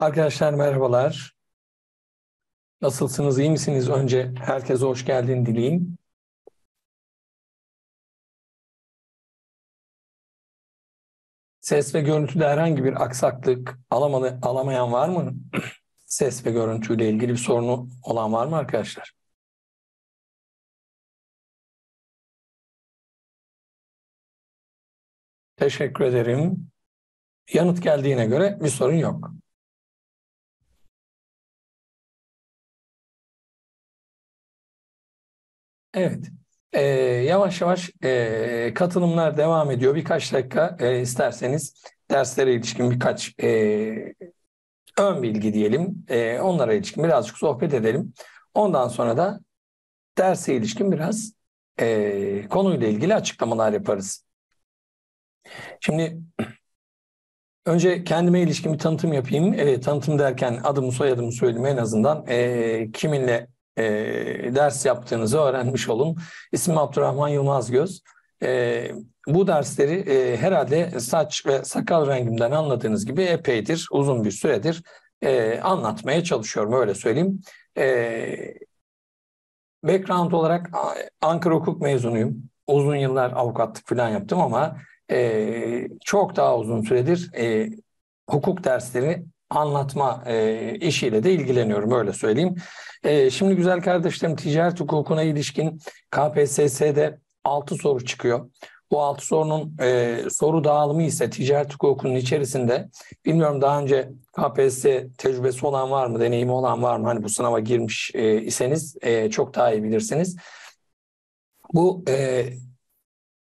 Arkadaşlar merhabalar. Nasılsınız, iyi misiniz? Önce herkese hoş geldin dileyim. Ses ve görüntüde herhangi bir aksaklık alamadı, alamayan var mı? Ses ve görüntüyle ilgili bir sorunu olan var mı arkadaşlar? Teşekkür ederim. Yanıt geldiğine göre bir sorun yok. Evet. E, yavaş yavaş e, katılımlar devam ediyor. Birkaç dakika e, isterseniz derslere ilişkin birkaç e, ön bilgi diyelim. E, onlara ilişkin birazcık sohbet edelim. Ondan sonra da derse ilişkin biraz e, konuyla ilgili açıklamalar yaparız. Şimdi önce kendime ilişkin bir tanıtım yapayım. E, tanıtım derken adımı soyadımı söyleyeyim en azından. E, kiminle e, ders yaptığınızı öğrenmiş olun. İsmim Abdurrahman Yılmaz Göz. E, ee, bu dersleri e, herhalde saç ve sakal rengimden anladığınız gibi epeydir, uzun bir süredir e, anlatmaya çalışıyorum öyle söyleyeyim. E, background olarak Ankara Hukuk mezunuyum. Uzun yıllar avukatlık falan yaptım ama e, çok daha uzun süredir e, hukuk dersleri anlatma e, işiyle de ilgileniyorum öyle söyleyeyim. E, şimdi güzel kardeşlerim ticaret hukukuna ilişkin KPSS'de 6 soru çıkıyor. Bu altı sorunun e, soru dağılımı ise ticaret hukukunun içerisinde. Bilmiyorum daha önce KPSS tecrübesi olan var mı, deneyimi olan var mı? Hani bu sınava girmiş e, iseniz e, çok daha iyi bilirsiniz. Bu e,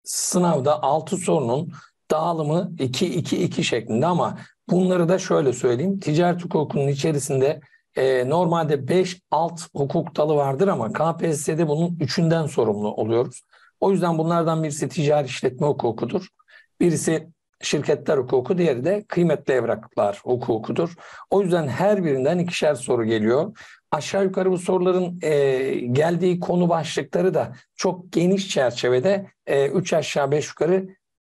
sınavda altı sorunun dağılımı 2-2-2 şeklinde ama Bunları da şöyle söyleyeyim. Ticaret hukukunun içerisinde e, normalde 5 alt hukuk dalı vardır ama KPSS'de bunun üçünden sorumlu oluyoruz. O yüzden bunlardan birisi ticari işletme hukukudur. Birisi şirketler hukuku, diğeri de kıymetli evraklar hukukudur. O yüzden her birinden ikişer soru geliyor. Aşağı yukarı bu soruların e, geldiği konu başlıkları da çok geniş çerçevede e, üç aşağı beş yukarı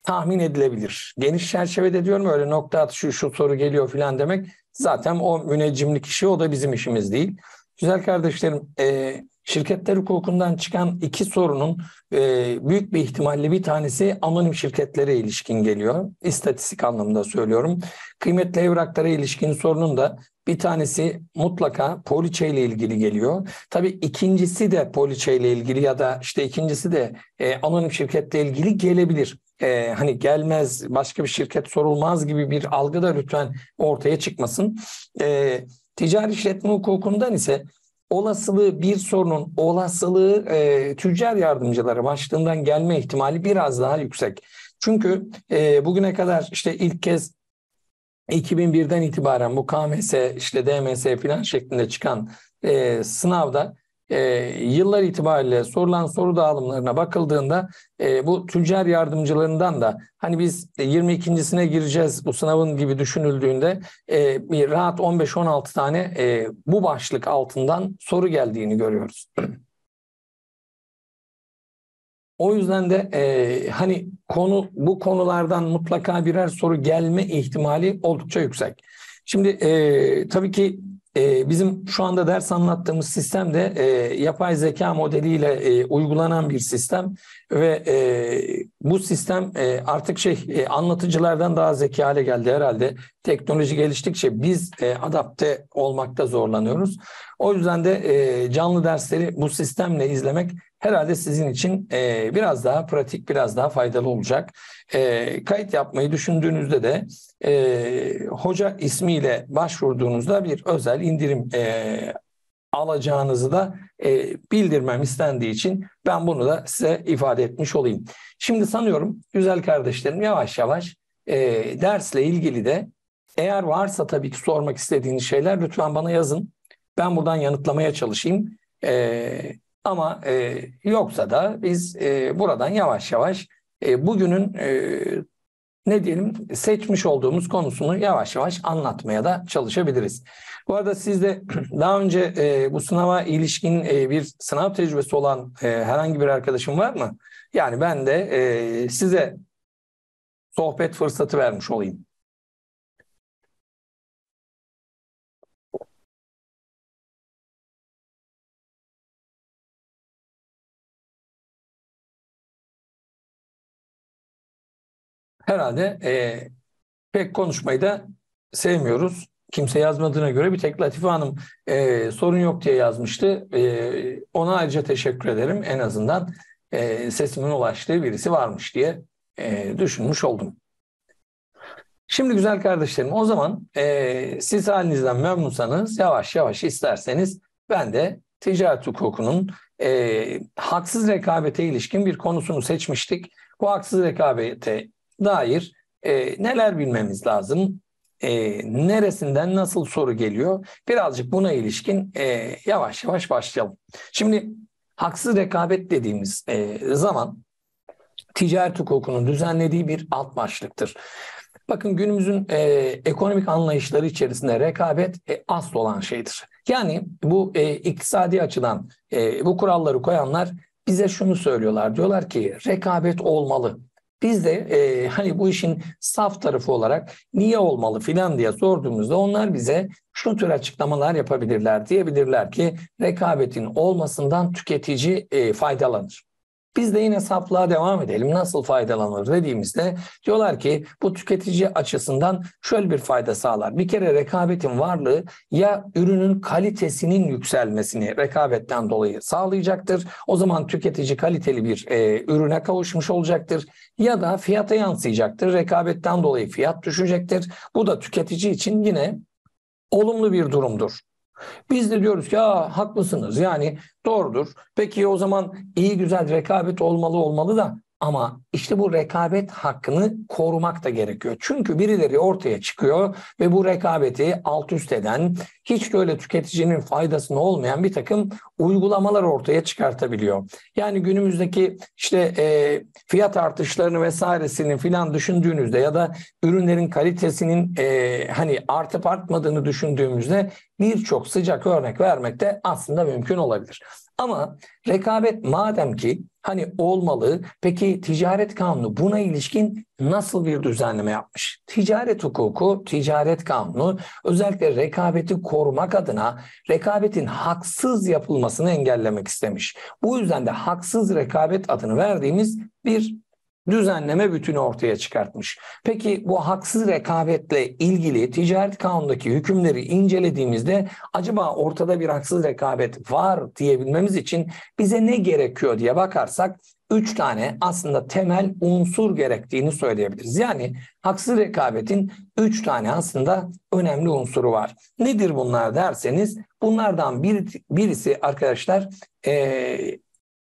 tahmin edilebilir. Geniş çerçevede diyorum öyle nokta atışı şu soru geliyor filan demek zaten o müneccimlik işi o da bizim işimiz değil. Güzel kardeşlerim e, şirketler hukukundan çıkan iki sorunun e, büyük bir ihtimalle bir tanesi anonim şirketlere ilişkin geliyor. İstatistik anlamında söylüyorum. Kıymetli evraklara ilişkin sorunun da bir tanesi mutlaka poliçe ile ilgili geliyor. Tabii ikincisi de poliçe ile ilgili ya da işte ikincisi de e, anonim şirketle ilgili gelebilir e, hani gelmez başka bir şirket sorulmaz gibi bir algı da lütfen ortaya çıkmasın. E, ticari işletme hukukundan ise olasılığı bir sorunun olasılığı e, tüccar yardımcıları başlığından gelme ihtimali biraz daha yüksek. Çünkü e, bugüne kadar işte ilk kez 2001'den itibaren bu KMS işte DMS filan şeklinde çıkan e, sınavda e, yıllar itibariyle sorulan soru dağılımlarına bakıldığında e, bu tüccar yardımcılarından da hani biz 22.sine gireceğiz bu sınavın gibi düşünüldüğünde e, bir rahat 15-16 tane e, bu başlık altından soru geldiğini görüyoruz. O yüzden de e, hani konu bu konulardan mutlaka birer soru gelme ihtimali oldukça yüksek. Şimdi e, tabii ki ee, bizim şu anda ders anlattığımız sistem de e, yapay zeka modeliyle e, uygulanan bir sistem ve e, bu sistem e, artık şey e, anlatıcılardan daha zeki hale geldi herhalde. Teknoloji geliştikçe biz e, adapte olmakta zorlanıyoruz. O yüzden de e, canlı dersleri bu sistemle izlemek herhalde sizin için e, biraz daha pratik, biraz daha faydalı olacak e, kayıt yapmayı düşündüğünüzde de e, hoca ismiyle başvurduğunuzda bir özel indirim e, alacağınızı da e, bildirmem istendiği için ben bunu da size ifade etmiş olayım. Şimdi sanıyorum güzel kardeşlerim yavaş yavaş e, dersle ilgili de eğer varsa tabii ki sormak istediğiniz şeyler lütfen bana yazın. Ben buradan yanıtlamaya çalışayım. E, ama e, yoksa da biz e, buradan yavaş yavaş e, bugünün e, ne diyelim seçmiş olduğumuz konusunu yavaş yavaş anlatmaya da çalışabiliriz. Bu arada siz de daha önce e, bu sınava ilişkin e, bir sınav tecrübesi olan e, herhangi bir arkadaşım var mı? Yani ben de e, size sohbet fırsatı vermiş olayım. herhalde e, pek konuşmayı da sevmiyoruz. Kimse yazmadığına göre bir tek Latife Hanım e, sorun yok diye yazmıştı. E, ona ayrıca teşekkür ederim. En azından e, sesimin ulaştığı birisi varmış diye e, düşünmüş oldum. Şimdi güzel kardeşlerim o zaman e, siz halinizden memnunsanız yavaş yavaş isterseniz ben de ticaret hukukunun e, haksız rekabete ilişkin bir konusunu seçmiştik. Bu haksız rekabete dair e, neler bilmemiz lazım? E, neresinden nasıl soru geliyor? Birazcık buna ilişkin e, yavaş yavaş başlayalım. Şimdi haksız rekabet dediğimiz e, zaman ticaret hukukunun düzenlediği bir alt başlıktır. Bakın günümüzün e, ekonomik anlayışları içerisinde rekabet e, asıl olan şeydir. Yani bu e, iktisadi açıdan e, bu kuralları koyanlar bize şunu söylüyorlar. Diyorlar ki rekabet olmalı. Biz de e, hani bu işin saf tarafı olarak niye olmalı filan diye sorduğumuzda onlar bize şu tür açıklamalar yapabilirler diyebilirler ki rekabetin olmasından tüketici e, faydalanır. Biz de yine saplığa devam edelim. Nasıl faydalanır dediğimizde diyorlar ki bu tüketici açısından şöyle bir fayda sağlar. Bir kere rekabetin varlığı ya ürünün kalitesinin yükselmesini rekabetten dolayı sağlayacaktır. O zaman tüketici kaliteli bir e, ürüne kavuşmuş olacaktır. Ya da fiyata yansıyacaktır. Rekabetten dolayı fiyat düşecektir. Bu da tüketici için yine olumlu bir durumdur. Biz de diyoruz ki Aa, haklısınız yani doğrudur. Peki o zaman iyi güzel rekabet olmalı olmalı da ama işte bu rekabet hakkını korumak da gerekiyor. Çünkü birileri ortaya çıkıyor ve bu rekabeti alt üst eden, hiç böyle tüketicinin faydasına olmayan bir takım uygulamalar ortaya çıkartabiliyor. Yani günümüzdeki işte e, fiyat artışlarını vesairesini filan düşündüğünüzde ya da ürünlerin kalitesinin e, hani artıp artmadığını düşündüğümüzde birçok sıcak örnek vermek de aslında mümkün olabilir. Ama rekabet madem ki Hani olmalı. Peki ticaret kanunu buna ilişkin nasıl bir düzenleme yapmış? Ticaret hukuku, ticaret kanunu özellikle rekabeti korumak adına rekabetin haksız yapılmasını engellemek istemiş. Bu yüzden de haksız rekabet adını verdiğimiz bir düzenleme bütünü ortaya çıkartmış. Peki bu haksız rekabetle ilgili ticaret kanundaki hükümleri incelediğimizde acaba ortada bir haksız rekabet var diyebilmemiz için bize ne gerekiyor diye bakarsak üç tane aslında temel unsur gerektiğini söyleyebiliriz. Yani haksız rekabetin üç tane aslında önemli unsuru var. Nedir bunlar derseniz bunlardan bir, birisi arkadaşlar e,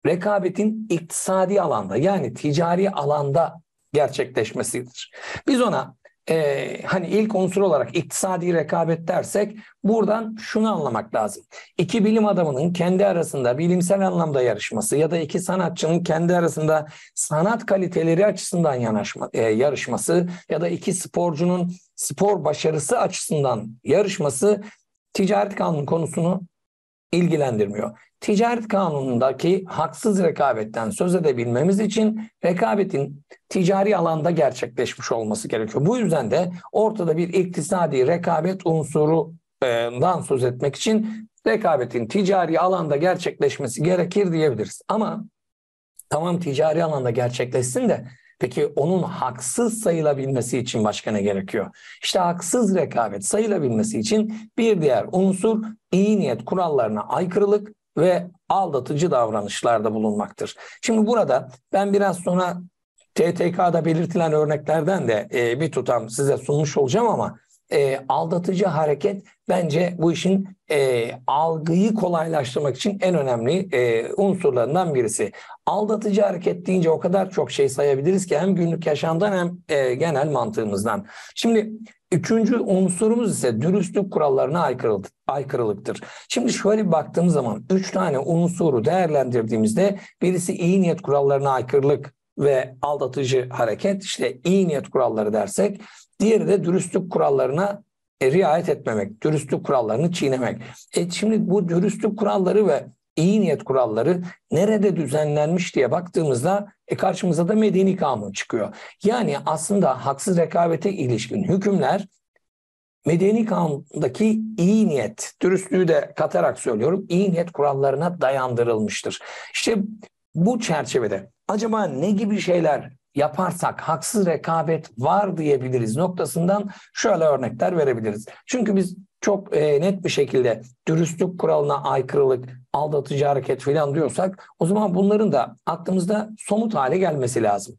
rekabetin iktisadi alanda yani ticari alanda gerçekleşmesidir. Biz ona e, hani ilk unsur olarak iktisadi rekabet dersek buradan şunu anlamak lazım. İki bilim adamının kendi arasında bilimsel anlamda yarışması ya da iki sanatçının kendi arasında sanat kaliteleri açısından yanaşma, e, yarışması ya da iki sporcunun spor başarısı açısından yarışması ticaret kanunu konusunu ilgilendirmiyor. Ticaret kanunundaki haksız rekabetten söz edebilmemiz için rekabetin ticari alanda gerçekleşmiş olması gerekiyor. Bu yüzden de ortada bir iktisadi rekabet unsurundan söz etmek için rekabetin ticari alanda gerçekleşmesi gerekir diyebiliriz. Ama tamam ticari alanda gerçekleşsin de Peki onun haksız sayılabilmesi için başka ne gerekiyor? İşte haksız rekabet sayılabilmesi için bir diğer unsur iyi niyet kurallarına aykırılık ve aldatıcı davranışlarda bulunmaktır. Şimdi burada ben biraz sonra TTK'da belirtilen örneklerden de e, bir tutam size sunmuş olacağım ama e, aldatıcı hareket bence bu işin e, algıyı kolaylaştırmak için en önemli e, unsurlarından birisi. Aldatıcı hareket deyince o kadar çok şey sayabiliriz ki hem günlük yaşamdan hem e, genel mantığımızdan. Şimdi üçüncü unsurumuz ise dürüstlük kurallarına aykırılık, aykırılıktır. Şimdi şöyle baktığımız zaman üç tane unsuru değerlendirdiğimizde birisi iyi niyet kurallarına aykırılık ve aldatıcı hareket işte iyi niyet kuralları dersek diğeri de dürüstlük kurallarına e, riayet etmemek, dürüstlük kurallarını çiğnemek. E şimdi bu dürüstlük kuralları ve iyi niyet kuralları nerede düzenlenmiş diye baktığımızda e karşımıza da medeni kanun çıkıyor. Yani aslında haksız rekabete ilişkin hükümler medeni kanundaki iyi niyet, dürüstlüğü de katarak söylüyorum, iyi niyet kurallarına dayandırılmıştır. İşte bu çerçevede acaba ne gibi şeyler yaparsak haksız rekabet var diyebiliriz noktasından şöyle örnekler verebiliriz. Çünkü biz çok e, net bir şekilde dürüstlük kuralına aykırılık, aldatıcı hareket falan diyorsak o zaman bunların da aklımızda somut hale gelmesi lazım.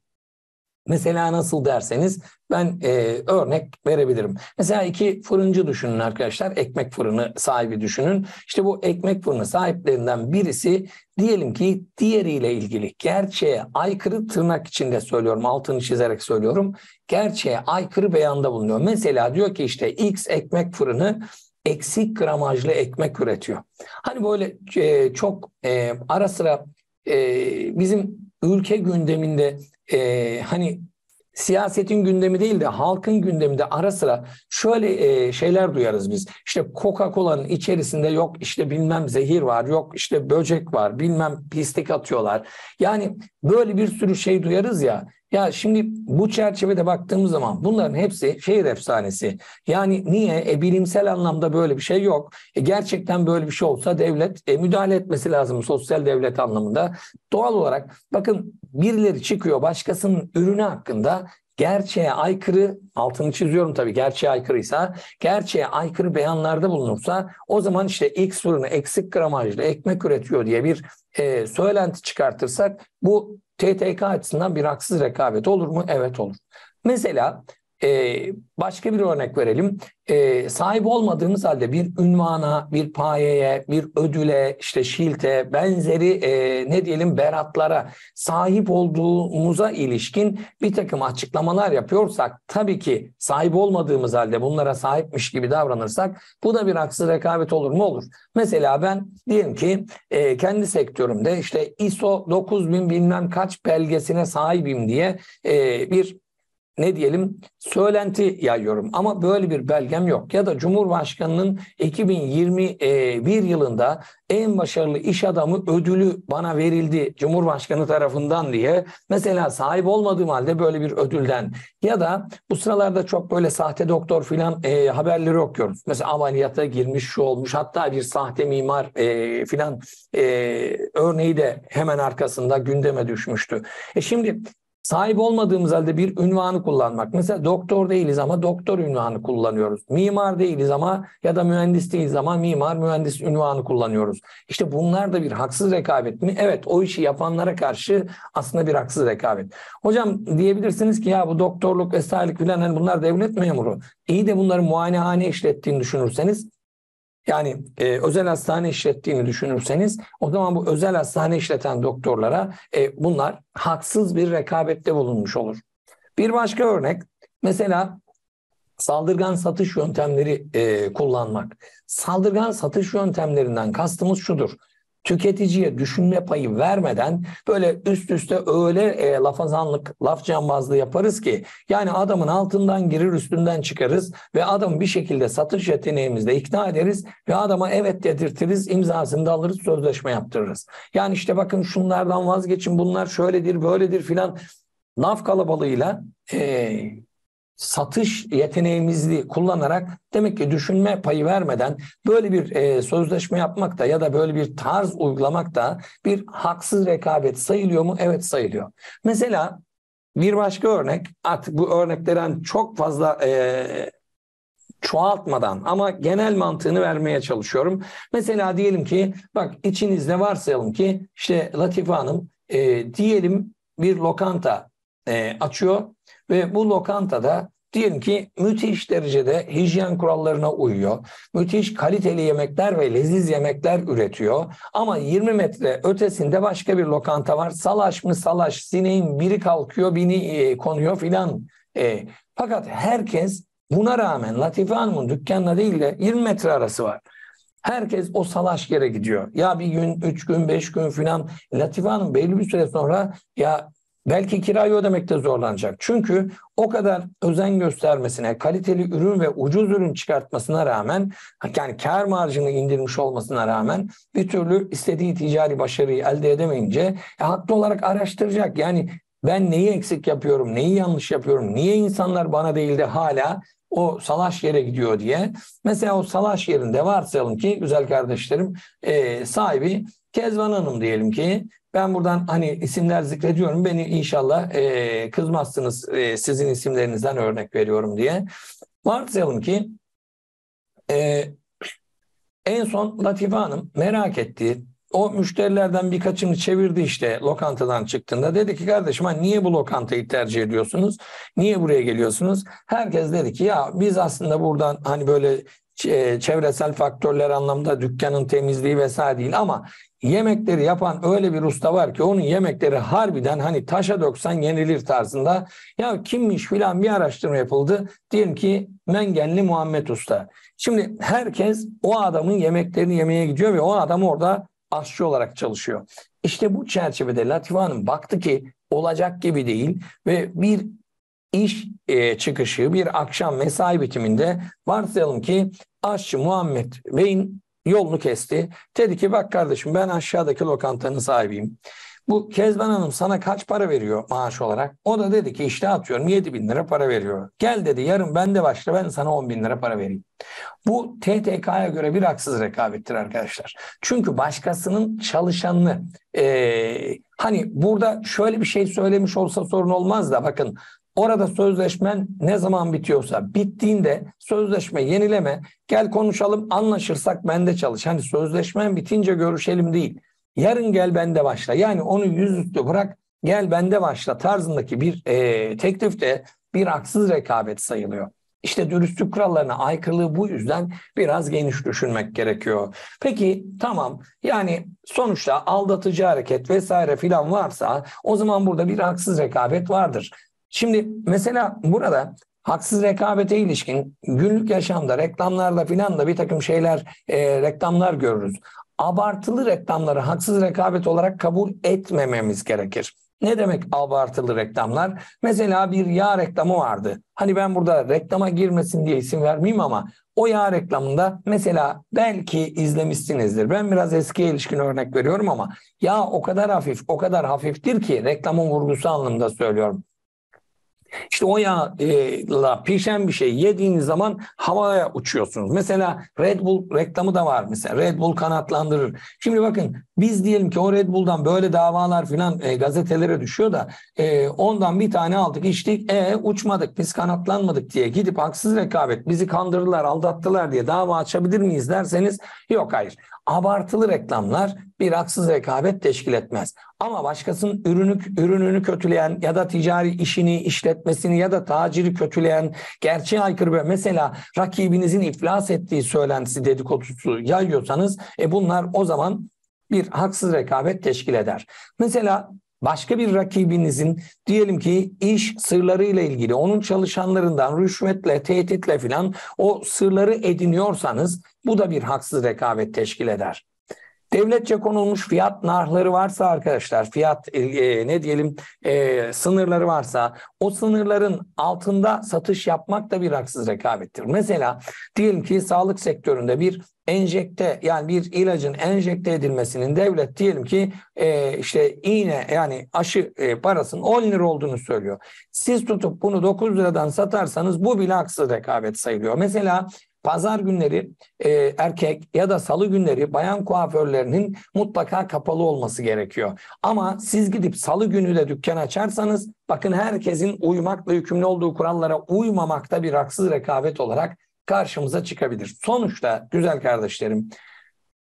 Mesela nasıl derseniz ben e, örnek verebilirim. Mesela iki fırıncı düşünün arkadaşlar. Ekmek fırını sahibi düşünün. İşte bu ekmek fırını sahiplerinden birisi diyelim ki diğeriyle ilgili gerçeğe aykırı tırnak içinde söylüyorum. Altını çizerek söylüyorum. Gerçeğe aykırı beyanda bulunuyor. Mesela diyor ki işte X ekmek fırını eksik gramajlı ekmek üretiyor. Hani böyle e, çok e, ara sıra e, bizim ülke gündeminde e, hani siyasetin gündemi değil de halkın gündeminde ara sıra şöyle e, şeyler duyarız biz. İşte Coca-Cola'nın içerisinde yok işte bilmem zehir var, yok işte böcek var, bilmem pislik atıyorlar. Yani böyle bir sürü şey duyarız ya. Ya şimdi bu çerçevede baktığımız zaman bunların hepsi şehir efsanesi. Yani niye? E, bilimsel anlamda böyle bir şey yok. E, gerçekten böyle bir şey olsa devlet e, müdahale etmesi lazım sosyal devlet anlamında. Doğal olarak bakın birileri çıkıyor başkasının ürünü hakkında gerçeğe aykırı, altını çiziyorum tabii gerçeğe aykırıysa, gerçeğe aykırı beyanlarda bulunursa o zaman işte X ürünü eksik gramajlı ekmek üretiyor diye bir e, söylenti çıkartırsak bu TTK açısından bir haksız rekabet olur mu? Evet olur. Mesela ee, başka bir örnek verelim. Ee, sahip olmadığımız halde bir ünvana, bir payeye, bir ödüle, işte şilte, benzeri e, ne diyelim beratlara sahip olduğumuza ilişkin bir takım açıklamalar yapıyorsak, tabii ki sahip olmadığımız halde bunlara sahipmiş gibi davranırsak bu da bir haksız rekabet olur mu? Olur. Mesela ben diyelim ki e, kendi sektörümde işte ISO 9000 bilmem kaç belgesine sahibim diye e, bir ne diyelim söylenti yayıyorum ama böyle bir belgem yok. Ya da Cumhurbaşkanı'nın 2021 yılında en başarılı iş adamı ödülü bana verildi Cumhurbaşkanı tarafından diye mesela sahip olmadığım halde böyle bir ödülden ya da bu sıralarda çok böyle sahte doktor filan e, haberleri okuyoruz. Mesela ameliyata girmiş şu olmuş hatta bir sahte mimar e, filan e, örneği de hemen arkasında gündeme düşmüştü. E şimdi Sahip olmadığımız halde bir ünvanı kullanmak. Mesela doktor değiliz ama doktor ünvanı kullanıyoruz. Mimar değiliz ama ya da mühendis değiliz ama mimar mühendis ünvanı kullanıyoruz. İşte bunlar da bir haksız rekabet mi? Evet o işi yapanlara karşı aslında bir haksız rekabet. Hocam diyebilirsiniz ki ya bu doktorluk vesairelik filan hani bunlar devlet memuru. İyi de bunları muayenehane işlettiğini düşünürseniz yani e, özel hastane işlettiğini düşünürseniz o zaman bu özel hastane işleten doktorlara e, bunlar haksız bir rekabette bulunmuş olur. Bir başka örnek mesela saldırgan satış yöntemleri e, kullanmak. Saldırgan satış yöntemlerinden kastımız şudur tüketiciye düşünme payı vermeden böyle üst üste öyle e, lafazanlık, laf cambazlığı yaparız ki yani adamın altından girir üstünden çıkarız ve adam bir şekilde satış yeteneğimizle ikna ederiz ve adama evet dedirtiriz, imzasını da alırız, sözleşme yaptırırız. Yani işte bakın şunlardan vazgeçin, bunlar şöyledir, böyledir filan laf kalabalığıyla e, satış yeteneğimizi kullanarak demek ki düşünme payı vermeden böyle bir e, sözleşme yapmak da ya da böyle bir tarz uygulamak da bir haksız rekabet sayılıyor mu? Evet sayılıyor. Mesela bir başka örnek artık bu örneklerden çok fazla e, çoğaltmadan ama genel mantığını vermeye çalışıyorum. Mesela diyelim ki bak içinizde varsayalım ki işte Latife Hanım e, diyelim bir lokanta e, açıyor ve bu lokantada diyelim ki müthiş derecede hijyen kurallarına uyuyor. Müthiş kaliteli yemekler ve leziz yemekler üretiyor. Ama 20 metre ötesinde başka bir lokanta var. Salaş mı salaş, sineğin biri kalkıyor, bini e, konuyor filan. E, fakat herkes buna rağmen Latife Hanım'ın dükkanına değil de 20 metre arası var. Herkes o salaş yere gidiyor. Ya bir gün, üç gün, beş gün filan. Latife Hanım belli bir süre sonra ya Belki kirayı ödemekte zorlanacak. Çünkü o kadar özen göstermesine, kaliteli ürün ve ucuz ürün çıkartmasına rağmen, yani kar marjını indirmiş olmasına rağmen bir türlü istediği ticari başarıyı elde edemeyince e, haklı olarak araştıracak. Yani ben neyi eksik yapıyorum, neyi yanlış yapıyorum, niye insanlar bana değil de hala o salaş yere gidiyor diye. Mesela o salaş yerinde varsayalım ki güzel kardeşlerim e, sahibi Kezban Hanım diyelim ki ben buradan hani isimler zikrediyorum. Beni inşallah e, kızmazsınız e, sizin isimlerinizden örnek veriyorum diye. Varsayalım ki e, en son Latife Hanım merak etti, o müşterilerden birkaçını çevirdi işte lokantadan çıktığında. Dedi ki kardeşim hani niye bu lokantayı tercih ediyorsunuz? Niye buraya geliyorsunuz? Herkes dedi ki ya biz aslında buradan hani böyle e, çevresel faktörler anlamda dükkanın temizliği vesaire değil ama yemekleri yapan öyle bir usta var ki onun yemekleri harbiden hani taşa doksan yenilir tarzında ya kimmiş filan bir araştırma yapıldı. Diyelim ki Mengenli Muhammed Usta. Şimdi herkes o adamın yemeklerini yemeye gidiyor ve o adam orada aşçı olarak çalışıyor. İşte bu çerçevede Latife Hanım baktı ki olacak gibi değil ve bir iş e, çıkışı bir akşam mesai bitiminde varsayalım ki aşçı Muhammed Bey'in yolunu kesti. Dedi ki bak kardeşim ben aşağıdaki lokantanın sahibiyim. Bu Kezban Hanım sana kaç para veriyor maaş olarak? O da dedi ki işte atıyorum 7 bin lira para veriyor. Gel dedi yarın ben de başla ben sana 10 bin lira para vereyim. Bu TTK'ya göre bir haksız rekabettir arkadaşlar. Çünkü başkasının çalışanını e, hani burada şöyle bir şey söylemiş olsa sorun olmaz da bakın Orada sözleşmen ne zaman bitiyorsa bittiğinde sözleşme yenileme gel konuşalım anlaşırsak bende çalış. Hani sözleşmen bitince görüşelim değil. Yarın gel bende başla yani onu yüzüstü bırak gel bende başla tarzındaki bir e, teklif de bir haksız rekabet sayılıyor. İşte dürüstlük kurallarına aykırılığı bu yüzden biraz geniş düşünmek gerekiyor. Peki tamam yani sonuçta aldatıcı hareket vesaire filan varsa o zaman burada bir haksız rekabet vardır. Şimdi mesela burada haksız rekabete ilişkin günlük yaşamda reklamlarla filan da bir takım şeyler e, reklamlar görürüz. Abartılı reklamları haksız rekabet olarak kabul etmememiz gerekir. Ne demek abartılı reklamlar? Mesela bir yağ reklamı vardı. Hani ben burada reklama girmesin diye isim vermeyeyim ama o yağ reklamında mesela belki izlemişsinizdir. Ben biraz eskiye ilişkin örnek veriyorum ama yağ o kadar hafif, o kadar hafiftir ki reklamın vurgusu anlamında söylüyorum. İşte o yağla pişen bir şey yediğiniz zaman havaya uçuyorsunuz. Mesela Red Bull reklamı da var mesela. Red Bull kanatlandırır. Şimdi bakın biz diyelim ki o Red Bull'dan böyle davalar filan e, gazetelere düşüyor da e, ondan bir tane aldık içtik e uçmadık biz kanatlanmadık diye gidip haksız rekabet bizi kandırdılar aldattılar diye dava açabilir miyiz derseniz yok hayır. Abartılı reklamlar bir haksız rekabet teşkil etmez. Ama başkasının ürünü, ürününü kötüleyen ya da ticari işini, işletmesini ya da taciri kötüleyen gerçeğe aykırı bir mesela rakibinizin iflas ettiği söylentisi dedikodusu yayıyorsanız e bunlar o zaman bir haksız rekabet teşkil eder. Mesela başka bir rakibinizin diyelim ki iş sırlarıyla ilgili onun çalışanlarından rüşvetle, tehditle filan o sırları ediniyorsanız bu da bir haksız rekabet teşkil eder. Devletçe konulmuş fiyat narhları varsa arkadaşlar, fiyat e, e, ne diyelim e, sınırları varsa o sınırların altında satış yapmak da bir haksız rekabettir. Mesela diyelim ki sağlık sektöründe bir enjekte yani bir ilacın enjekte edilmesinin devlet diyelim ki e, işte iğne yani aşı e, parasının 10 lira olduğunu söylüyor. Siz tutup bunu 9 liradan satarsanız bu bile haksız rekabet sayılıyor. Mesela Pazar günleri e, erkek ya da salı günleri bayan kuaförlerinin mutlaka kapalı olması gerekiyor. Ama siz gidip salı günü de dükkan açarsanız bakın herkesin uymakla yükümlü olduğu kurallara uymamakta bir haksız rekabet olarak karşımıza çıkabilir. Sonuçta güzel kardeşlerim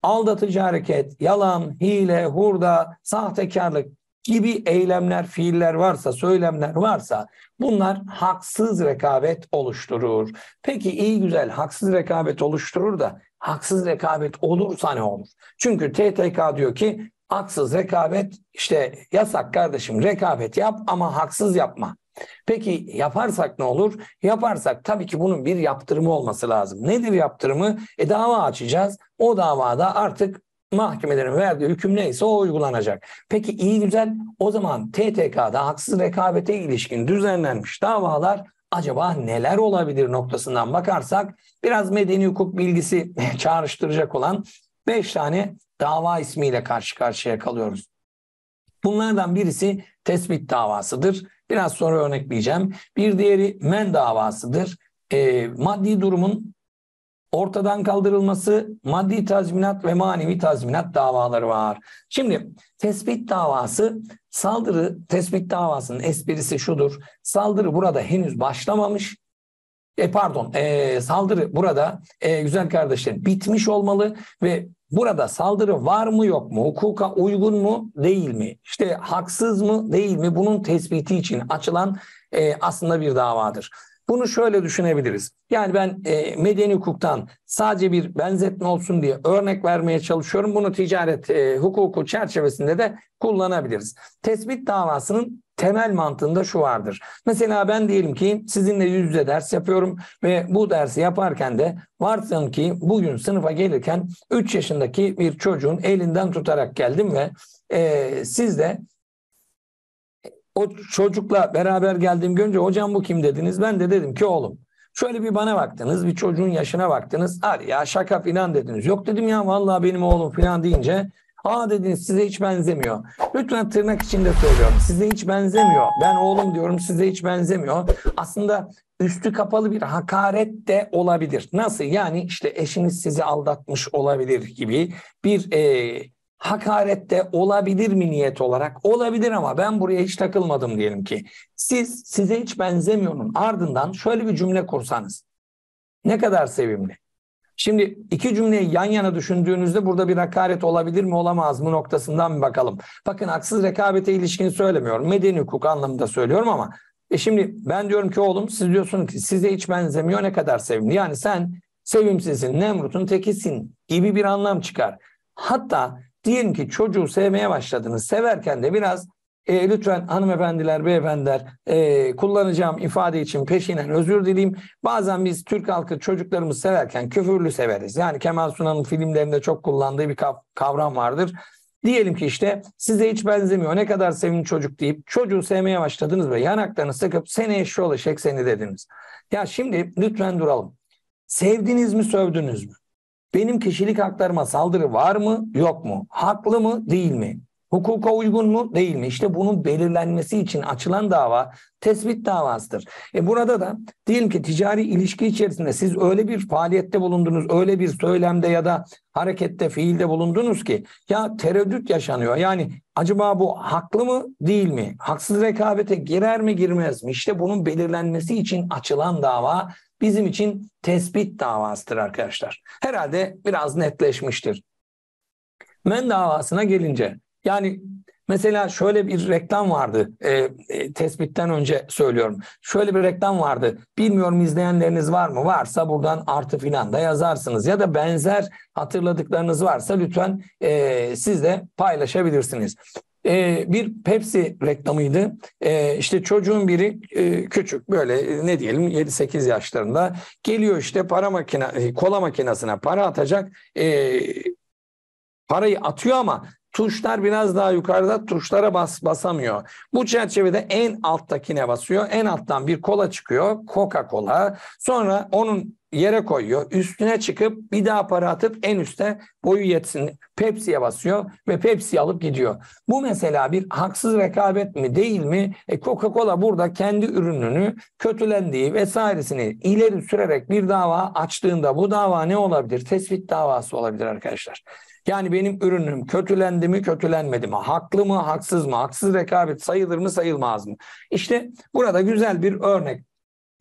aldatıcı hareket, yalan, hile, hurda, sahtekarlık gibi eylemler, fiiller varsa, söylemler varsa bunlar haksız rekabet oluşturur. Peki iyi güzel haksız rekabet oluşturur da haksız rekabet olursa ne olur? Çünkü TTK diyor ki haksız rekabet işte yasak kardeşim rekabet yap ama haksız yapma. Peki yaparsak ne olur? Yaparsak tabii ki bunun bir yaptırımı olması lazım. Nedir yaptırımı? E dava açacağız. O davada artık mahkemelerin verdiği hüküm neyse o uygulanacak. Peki iyi güzel o zaman TTK'da haksız rekabete ilişkin düzenlenmiş davalar acaba neler olabilir noktasından bakarsak biraz medeni hukuk bilgisi çağrıştıracak olan 5 tane dava ismiyle karşı karşıya kalıyoruz. Bunlardan birisi tespit davasıdır. Biraz sonra örnekleyeceğim. Bir diğeri men davasıdır. E, maddi durumun ortadan kaldırılması, maddi tazminat ve manevi tazminat davaları var. Şimdi tespit davası saldırı tespit davasının esprisi şudur. Saldırı burada henüz başlamamış. E pardon e, saldırı burada e, güzel kardeşlerim bitmiş olmalı ve burada saldırı var mı yok mu hukuka uygun mu değil mi işte haksız mı değil mi bunun tespiti için açılan e, aslında bir davadır. Bunu şöyle düşünebiliriz. Yani ben e, medeni hukuktan sadece bir benzetme olsun diye örnek vermeye çalışıyorum. Bunu ticaret e, hukuku çerçevesinde de kullanabiliriz. Tespit davasının temel mantığında şu vardır. Mesela ben diyelim ki sizinle yüz yüze ders yapıyorum ve bu dersi yaparken de varsın ki bugün sınıfa gelirken 3 yaşındaki bir çocuğun elinden tutarak geldim ve e, siz de o çocukla beraber geldiğim görünce hocam bu kim dediniz. Ben de dedim ki oğlum şöyle bir bana baktınız bir çocuğun yaşına baktınız. Hadi ya şaka filan dediniz. Yok dedim ya vallahi benim oğlum filan deyince Aa dediniz size hiç benzemiyor. Lütfen tırnak içinde söylüyorum. Size hiç benzemiyor. Ben oğlum diyorum size hiç benzemiyor. Aslında üstü kapalı bir hakaret de olabilir. Nasıl? Yani işte eşiniz sizi aldatmış olabilir gibi bir e, hakarette olabilir mi niyet olarak? Olabilir ama ben buraya hiç takılmadım diyelim ki. Siz size hiç benzemiyorun ardından şöyle bir cümle kursanız. Ne kadar sevimli. Şimdi iki cümleyi yan yana düşündüğünüzde burada bir hakaret olabilir mi olamaz mı noktasından bir bakalım. Bakın haksız rekabete ilişkin söylemiyorum. Medeni hukuk anlamında söylüyorum ama e şimdi ben diyorum ki oğlum siz diyorsunuz ki size hiç benzemiyor ne kadar sevimli. Yani sen sevimsizsin, Nemrut'un tekisin gibi bir anlam çıkar. Hatta Diyelim ki çocuğu sevmeye başladınız. Severken de biraz e, lütfen hanımefendiler, beyefendiler e, kullanacağım ifade için peşinen özür dileyim. Bazen biz Türk halkı çocuklarımızı severken küfürlü severiz. Yani Kemal Sunal'ın filmlerinde çok kullandığı bir kavram vardır. Diyelim ki işte size hiç benzemiyor ne kadar sevimli çocuk deyip çocuğu sevmeye başladınız ve yanaklarını sıkıp seni eşi olacak seni dediniz. Ya şimdi lütfen duralım. Sevdiniz mi sövdünüz mü? Benim kişilik haklarıma saldırı var mı yok mu? Haklı mı değil mi? Hukuka uygun mu değil mi? İşte bunun belirlenmesi için açılan dava tespit davasıdır. E burada da diyelim ki ticari ilişki içerisinde siz öyle bir faaliyette bulundunuz, öyle bir söylemde ya da harekette, fiilde bulundunuz ki ya tereddüt yaşanıyor. Yani acaba bu haklı mı değil mi? Haksız rekabete girer mi girmez mi? İşte bunun belirlenmesi için açılan dava bizim için tespit davasıdır arkadaşlar. Herhalde biraz netleşmiştir. Men davasına gelince yani mesela şöyle bir reklam vardı e, e, tespitten önce söylüyorum. Şöyle bir reklam vardı bilmiyorum izleyenleriniz var mı? Varsa buradan artı filan da yazarsınız ya da benzer hatırladıklarınız varsa lütfen e, siz de paylaşabilirsiniz e, bir Pepsi reklamıydı. E, işte çocuğun biri e, küçük böyle e, ne diyelim 7-8 yaşlarında geliyor işte para makine kola makinesine para atacak. E, parayı atıyor ama Tuşlar biraz daha yukarıda tuşlara bas, basamıyor. Bu çerçevede en alttakine basıyor. En alttan bir kola çıkıyor. Coca-Cola. Sonra onun yere koyuyor. Üstüne çıkıp bir daha para atıp en üste boyu yetsin Pepsi'ye basıyor ve Pepsi alıp gidiyor. Bu mesela bir haksız rekabet mi değil mi? E Coca-Cola burada kendi ürününü kötülendiği vesairesini ileri sürerek bir dava açtığında bu dava ne olabilir? Tespit davası olabilir arkadaşlar. Yani benim ürünüm kötülendi mi kötülenmedi mi? Haklı mı haksız mı? Haksız rekabet sayılır mı sayılmaz mı? İşte burada güzel bir örnek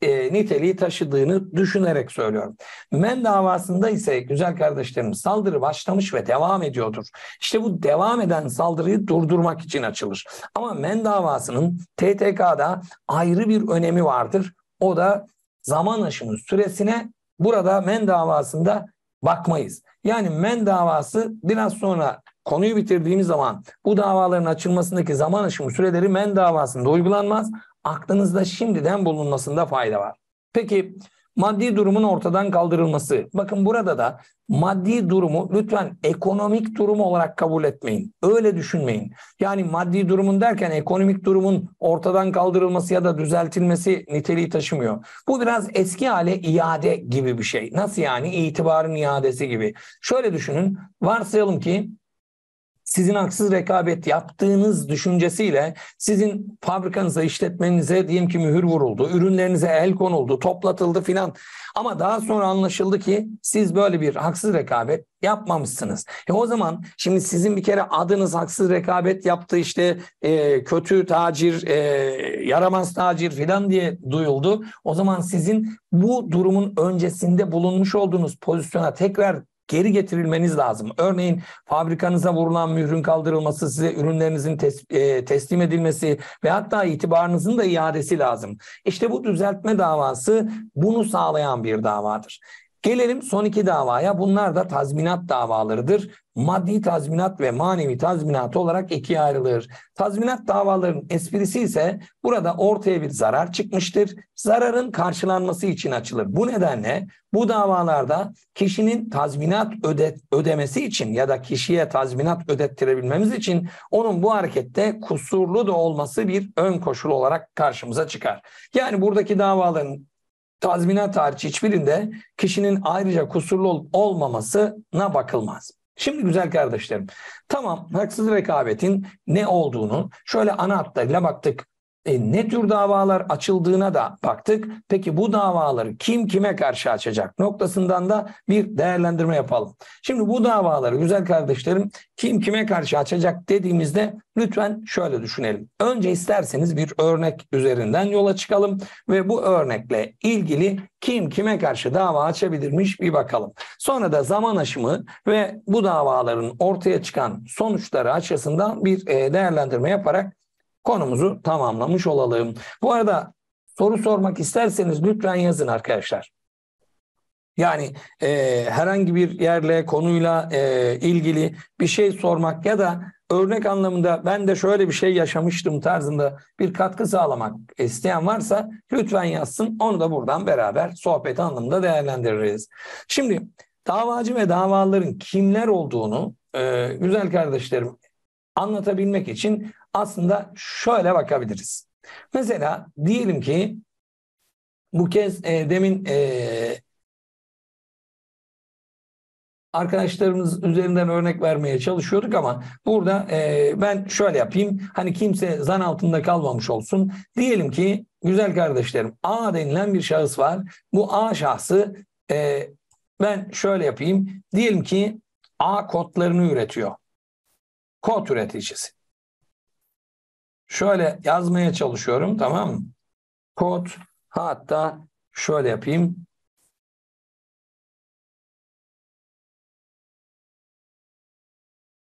e, niteliği taşıdığını düşünerek söylüyorum. Men davasında ise güzel kardeşlerim saldırı başlamış ve devam ediyordur. İşte bu devam eden saldırıyı durdurmak için açılır. Ama men davasının TTK'da ayrı bir önemi vardır. O da zaman aşımı süresine burada men davasında bakmayız. Yani men davası biraz sonra konuyu bitirdiğimiz zaman bu davaların açılmasındaki zaman aşımı süreleri men davasında uygulanmaz aklınızda şimdiden bulunmasında fayda var. Peki maddi durumun ortadan kaldırılması. Bakın burada da maddi durumu lütfen ekonomik durum olarak kabul etmeyin. Öyle düşünmeyin. Yani maddi durumun derken ekonomik durumun ortadan kaldırılması ya da düzeltilmesi niteliği taşımıyor. Bu biraz eski hale iade gibi bir şey. Nasıl yani? İtibarın iadesi gibi. Şöyle düşünün. Varsayalım ki sizin haksız rekabet yaptığınız düşüncesiyle sizin fabrikanıza, işletmenize diyelim ki mühür vuruldu, ürünlerinize el konuldu, toplatıldı filan. Ama daha sonra anlaşıldı ki siz böyle bir haksız rekabet yapmamışsınız. E o zaman şimdi sizin bir kere adınız haksız rekabet yaptı işte e, kötü tacir, e, yaramaz tacir filan diye duyuldu. O zaman sizin bu durumun öncesinde bulunmuş olduğunuz pozisyona tekrar geri getirilmeniz lazım. Örneğin fabrikanıza vurulan mührün kaldırılması, size ürünlerinizin tes, e, teslim edilmesi ve hatta itibarınızın da iadesi lazım. İşte bu düzeltme davası bunu sağlayan bir davadır. Gelelim son iki davaya. Bunlar da tazminat davalarıdır. Maddi tazminat ve manevi tazminat olarak ikiye ayrılır. Tazminat davalarının esprisi ise burada ortaya bir zarar çıkmıştır. Zararın karşılanması için açılır. Bu nedenle bu davalarda kişinin tazminat öde ödemesi için ya da kişiye tazminat ödettirebilmemiz için onun bu harekette kusurlu da olması bir ön koşul olarak karşımıza çıkar. Yani buradaki davaların tazminat hariç hiçbirinde kişinin ayrıca kusurlu olup olmamasına bakılmaz. Şimdi güzel kardeşlerim, tamam haksız rekabetin ne olduğunu şöyle ana hatlarıyla baktık. E, ne tür davalar açıldığına da baktık. Peki bu davaları kim kime karşı açacak noktasından da bir değerlendirme yapalım. Şimdi bu davaları güzel kardeşlerim kim kime karşı açacak dediğimizde lütfen şöyle düşünelim. Önce isterseniz bir örnek üzerinden yola çıkalım ve bu örnekle ilgili kim kime karşı dava açabilirmiş bir bakalım. Sonra da zaman aşımı ve bu davaların ortaya çıkan sonuçları açısından bir e, değerlendirme yaparak konumuzu tamamlamış olalım. Bu arada soru sormak isterseniz lütfen yazın arkadaşlar. Yani e, herhangi bir yerle, konuyla e, ilgili bir şey sormak ya da örnek anlamında ben de şöyle bir şey yaşamıştım tarzında bir katkı sağlamak isteyen varsa lütfen yazsın. Onu da buradan beraber sohbet anlamında değerlendiririz. Şimdi davacı ve davaların kimler olduğunu e, güzel kardeşlerim anlatabilmek için aslında şöyle bakabiliriz. Mesela diyelim ki bu kez e, demin e, arkadaşlarımız üzerinden örnek vermeye çalışıyorduk ama burada e, ben şöyle yapayım. Hani kimse zan altında kalmamış olsun. Diyelim ki güzel kardeşlerim A denilen bir şahıs var. Bu A şahsı e, ben şöyle yapayım. Diyelim ki A kodlarını üretiyor. Kod üreticisi. Şöyle yazmaya çalışıyorum tamam mı? Kod hatta şöyle yapayım.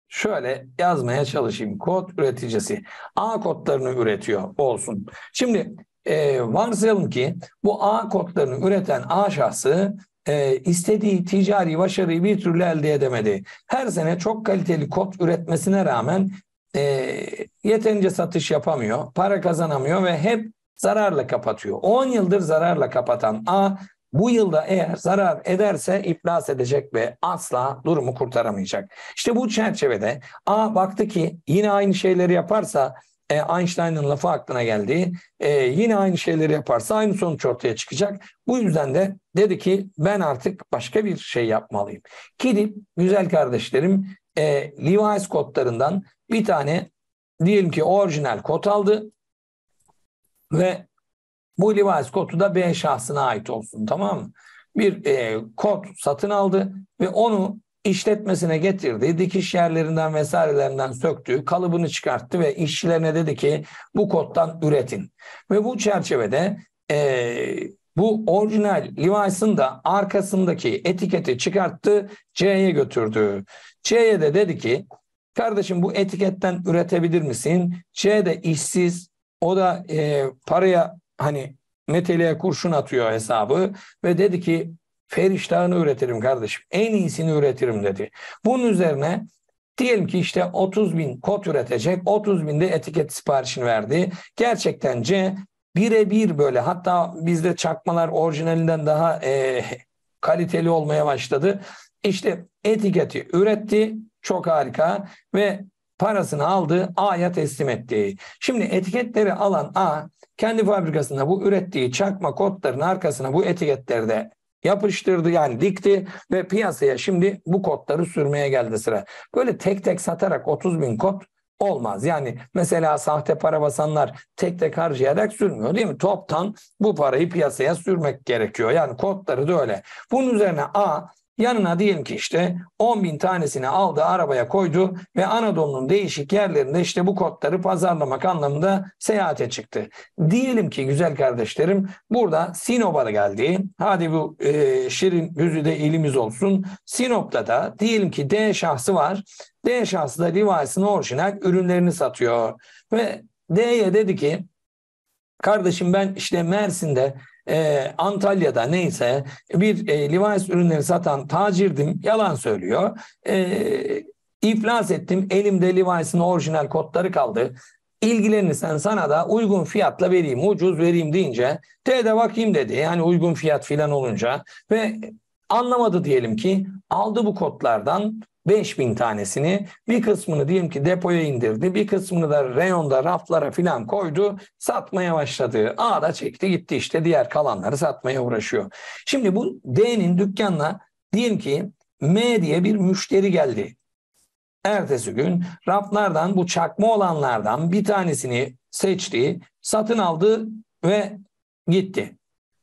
Şöyle yazmaya çalışayım. Kod üreticisi. A kodlarını üretiyor olsun. Şimdi e, varsayalım ki bu A kodlarını üreten A şahsı e, istediği ticari başarıyı bir türlü elde edemedi. Her sene çok kaliteli kod üretmesine rağmen e, yeterince satış yapamıyor, para kazanamıyor ve hep zararla kapatıyor. 10 yıldır zararla kapatan A bu yılda eğer zarar ederse iflas edecek ve asla durumu kurtaramayacak. İşte bu çerçevede A baktı ki yine aynı şeyleri yaparsa e, Einstein'ın lafı aklına geldi. E, yine aynı şeyleri yaparsa aynı sonuç ortaya çıkacak. Bu yüzden de dedi ki ben artık başka bir şey yapmalıyım. Gidip güzel kardeşlerim e, Levi's kodlarından bir tane diyelim ki orijinal kot aldı ve bu Levi's kotu da B şahsına ait olsun tamam mı? Bir e, kod satın aldı ve onu işletmesine getirdi. Dikiş yerlerinden vesairelerinden söktü. Kalıbını çıkarttı ve işçilerine dedi ki bu kottan üretin. Ve bu çerçevede e, bu orijinal Levi's'ın da arkasındaki etiketi çıkarttı C'ye götürdü. C'ye de dedi ki Kardeşim bu etiketten üretebilir misin? Ç de işsiz. O da e, paraya hani meteliğe kurşun atıyor hesabı ve dedi ki feriştahını üretirim kardeşim. En iyisini üretirim dedi. Bunun üzerine Diyelim ki işte 30 bin kod üretecek. 30 bin de etiket siparişini verdi. Gerçekten C birebir böyle hatta bizde çakmalar orijinalinden daha e, kaliteli olmaya başladı. İşte etiketi üretti. Çok harika ve parasını aldı, A'ya teslim etti. Şimdi etiketleri alan A kendi fabrikasında bu ürettiği çakma kodların arkasına bu etiketleri de yapıştırdı yani dikti ve piyasaya şimdi bu kodları sürmeye geldi sıra. Böyle tek tek satarak 30 bin kod olmaz. Yani mesela sahte para basanlar tek tek harcayarak sürmüyor değil mi? Toptan bu parayı piyasaya sürmek gerekiyor. Yani kodları da öyle. Bunun üzerine A Yanına diyelim ki işte 10 bin tanesini aldı arabaya koydu ve Anadolu'nun değişik yerlerinde işte bu kodları pazarlamak anlamında seyahate çıktı. Diyelim ki güzel kardeşlerim burada Sinop'a da geldi. Hadi bu e, şirin güzide ilimiz olsun. Sinop'ta da diyelim ki D şahsı var. D şahsı da Levi's'in orijinal ürünlerini satıyor. Ve D'ye dedi ki kardeşim ben işte Mersin'de e, Antalya'da neyse bir e, Levi's ürünleri satan tacirdim yalan söylüyor. E, iflas ettim elimde Levi's'in orijinal kodları kaldı. İlgilenirsen sana da uygun fiyatla vereyim, ucuz vereyim deyince de bakayım dedi. Yani uygun fiyat filan olunca ve anlamadı diyelim ki aldı bu kodlardan 5000 tanesini bir kısmını diyelim ki depoya indirdi bir kısmını da reyonda raflara filan koydu satmaya başladı A da çekti gitti işte diğer kalanları satmaya uğraşıyor. Şimdi bu D'nin dükkanına diyelim ki M diye bir müşteri geldi. Ertesi gün raflardan bu çakma olanlardan bir tanesini seçti satın aldı ve gitti.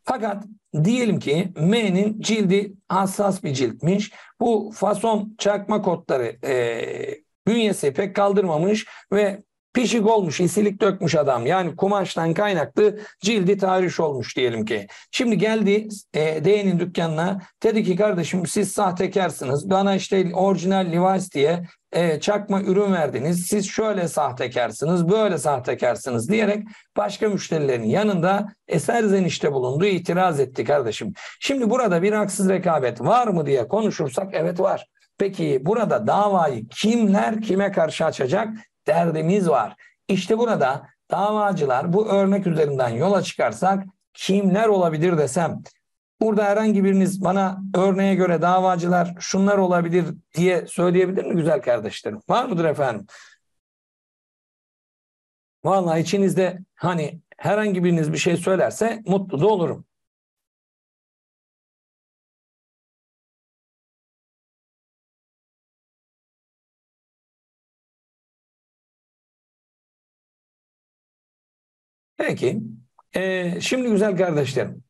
Fakat Diyelim ki M'nin cildi hassas bir ciltmiş. Bu fason çakma kodları e, bünyesi pek kaldırmamış ve Pişik olmuş, isilik dökmüş adam. Yani kumaştan kaynaklı cildi tahriş olmuş diyelim ki. Şimdi geldi e, D'nin dükkanına. Dedi ki kardeşim siz sahtekarsınız. Bana işte orijinal Levi's diye e, çakma ürün verdiniz. Siz şöyle sahtekarsınız, böyle sahtekarsınız diyerek başka müşterilerin yanında eser zenişte bulundu, itiraz etti kardeşim. Şimdi burada bir haksız rekabet var mı diye konuşursak evet var. Peki burada davayı kimler kime karşı açacak? derdimiz var. İşte burada davacılar bu örnek üzerinden yola çıkarsak kimler olabilir desem burada herhangi biriniz bana örneğe göre davacılar şunlar olabilir diye söyleyebilir mi güzel kardeşlerim? Var mıdır efendim? Vallahi içinizde hani herhangi biriniz bir şey söylerse mutlu da olurum. Peki. Ee, şimdi güzel kardeşlerim.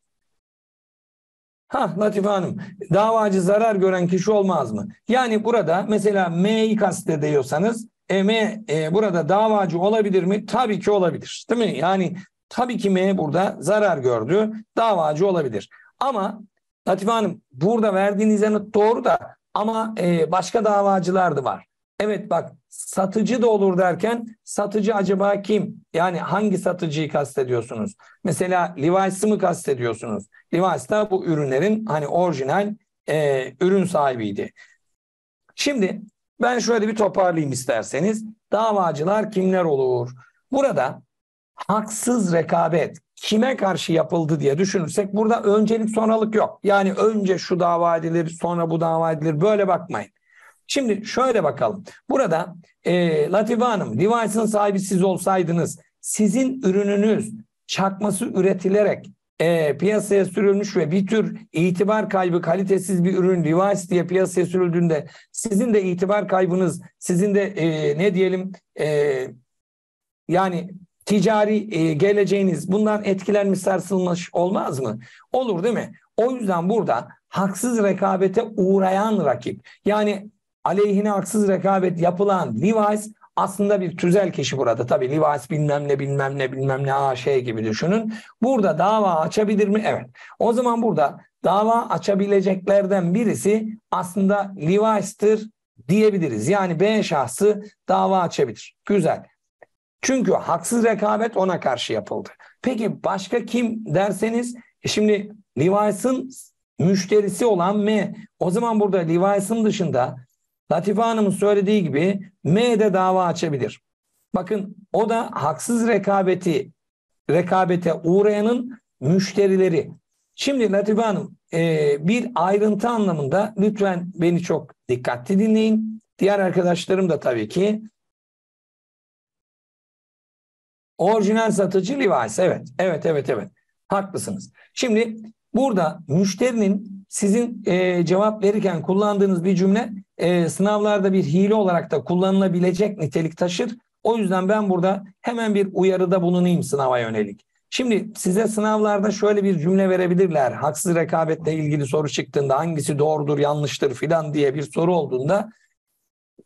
Ha Latife Hanım, davacı zarar gören kişi olmaz mı? Yani burada mesela M'yi kastediyorsanız e, M e, burada davacı olabilir mi? Tabii ki olabilir. Değil mi? Yani tabii ki M burada zarar gördü. Davacı olabilir. Ama Latife Hanım burada verdiğiniz yanıt doğru da ama e, başka davacılar da var. Evet bak satıcı da olur derken satıcı acaba kim? Yani hangi satıcıyı kastediyorsunuz? Mesela Levi's'ı mı kastediyorsunuz? Levi's da bu ürünlerin hani orijinal e, ürün sahibiydi. Şimdi ben şöyle bir toparlayayım isterseniz. Davacılar kimler olur? Burada haksız rekabet kime karşı yapıldı diye düşünürsek burada öncelik sonralık yok. Yani önce şu dava edilir sonra bu dava edilir böyle bakmayın. Şimdi şöyle bakalım. Burada e, Latife Hanım, device'ın sahibi siz olsaydınız, sizin ürününüz çakması üretilerek e, piyasaya sürülmüş ve bir tür itibar kaybı kalitesiz bir ürün device diye piyasaya sürüldüğünde sizin de itibar kaybınız, sizin de e, ne diyelim e, yani ticari e, geleceğiniz bundan etkilenmiş sarsılmış olmaz mı? Olur değil mi? O yüzden burada haksız rekabete uğrayan rakip yani aleyhine haksız rekabet yapılan Levi's aslında bir tüzel kişi burada. Tabii Levi's bilmem ne bilmem ne bilmem ne aa şey gibi düşünün. Burada dava açabilir mi? Evet. O zaman burada dava açabileceklerden birisi aslında Levi's'tır diyebiliriz. Yani B şahsı dava açabilir. Güzel. Çünkü haksız rekabet ona karşı yapıldı. Peki başka kim derseniz e şimdi Levi's'ın müşterisi olan M. O zaman burada Levi's'ın dışında Latife Hanım'ın söylediği gibi M de dava açabilir. Bakın o da haksız rekabeti rekabete uğrayanın müşterileri. Şimdi Latife Hanım e, bir ayrıntı anlamında lütfen beni çok dikkatli dinleyin. Diğer arkadaşlarım da tabii ki. Orijinal satıcı Levi's. Evet, evet, evet, evet. Haklısınız. Şimdi burada müşterinin sizin e, cevap verirken kullandığınız bir cümle e, sınavlarda bir hile olarak da kullanılabilecek nitelik taşır. O yüzden ben burada hemen bir uyarıda bulunayım sınava yönelik. Şimdi size sınavlarda şöyle bir cümle verebilirler. Haksız rekabetle ilgili soru çıktığında hangisi doğrudur yanlıştır filan diye bir soru olduğunda